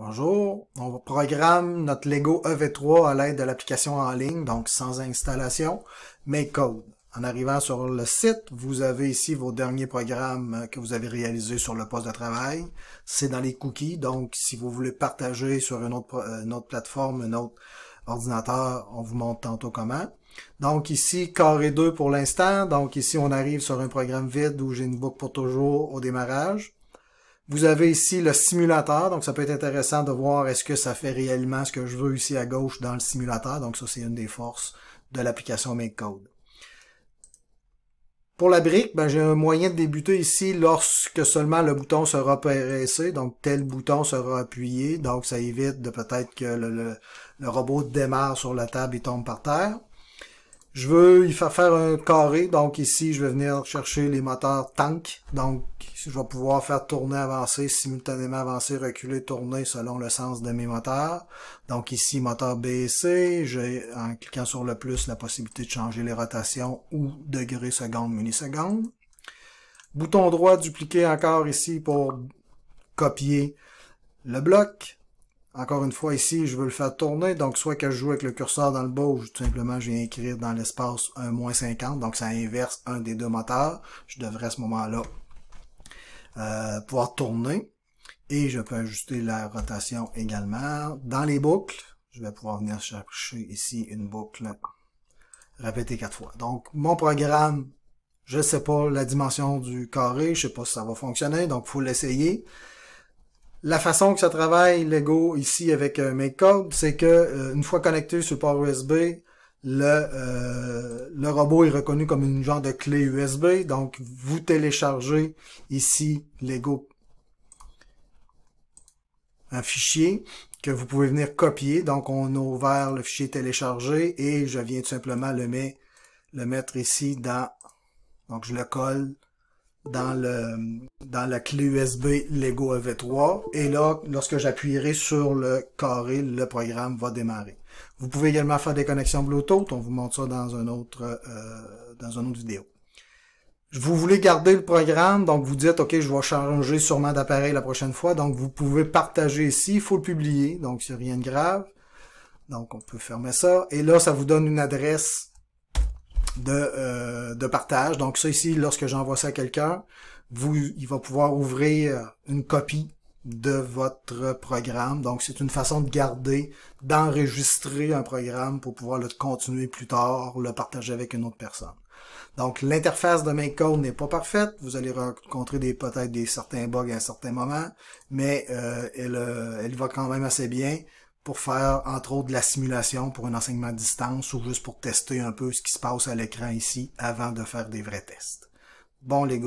Bonjour, on programme notre Lego EV3 à l'aide de l'application en ligne, donc sans installation, mais code. En arrivant sur le site, vous avez ici vos derniers programmes que vous avez réalisés sur le poste de travail. C'est dans les cookies, donc si vous voulez partager sur autre, une autre plateforme, un autre ordinateur, on vous montre tantôt comment. Donc ici, carré 2 pour l'instant. Donc ici, on arrive sur un programme vide où j'ai une boucle pour toujours au démarrage. Vous avez ici le simulateur, donc ça peut être intéressant de voir est-ce que ça fait réellement ce que je veux ici à gauche dans le simulateur. Donc ça, c'est une des forces de l'application MakeCode. Pour la brique, ben, j'ai un moyen de débuter ici lorsque seulement le bouton sera pressé, donc tel bouton sera appuyé, donc ça évite de peut-être que le, le robot démarre sur la table et tombe par terre. Je veux, il faire un carré, donc ici, je vais venir chercher les moteurs tank, donc je vais pouvoir faire tourner, avancer, simultanément avancer, reculer, tourner selon le sens de mes moteurs. Donc ici, moteur B et C, j'ai, en cliquant sur le plus, la possibilité de changer les rotations ou degrés secondes, millisecondes. Bouton droit dupliquer encore ici pour copier le bloc. Encore une fois, ici, je veux le faire tourner. Donc, soit que je joue avec le curseur dans le bas ou tout simplement je viens écrire dans l'espace un moins 50. Donc, ça inverse un des deux moteurs. Je devrais à ce moment-là euh, pouvoir tourner. Et je peux ajuster la rotation également. Dans les boucles, je vais pouvoir venir chercher ici une boucle répétée quatre fois. Donc, mon programme, je sais pas la dimension du carré. Je sais pas si ça va fonctionner. Donc, faut l'essayer la façon que ça travaille Lego ici avec euh, MakeCode, c'est que euh, une fois connecté sur le port USB, le, euh, le robot est reconnu comme une genre de clé USB. Donc, vous téléchargez ici Lego un fichier que vous pouvez venir copier. Donc, on a ouvert le fichier téléchargé et je viens tout simplement le, met, le mettre ici dans... Donc, je le colle dans, le, dans la clé USB Lego EV3. Et là, lorsque j'appuierai sur le carré, le programme va démarrer. Vous pouvez également faire des connexions Bluetooth. On vous montre ça dans, un autre, euh, dans une autre vidéo. Vous voulez garder le programme, donc vous dites, OK, je vais changer sûrement d'appareil la prochaine fois. Donc, vous pouvez partager ici. Il faut le publier, donc c'est rien de grave. Donc, on peut fermer ça. Et là, ça vous donne une adresse de, euh, de partage. Donc ça ici, lorsque j'envoie ça à quelqu'un, vous, il va pouvoir ouvrir euh, une copie de votre programme. Donc c'est une façon de garder, d'enregistrer un programme pour pouvoir le continuer plus tard, ou le partager avec une autre personne. Donc l'interface de MakeCode n'est pas parfaite. Vous allez rencontrer des peut-être des certains bugs à un certain moment, mais euh, elle, elle va quand même assez bien pour faire, entre autres, de la simulation pour un enseignement à distance ou juste pour tester un peu ce qui se passe à l'écran ici avant de faire des vrais tests. Bon, les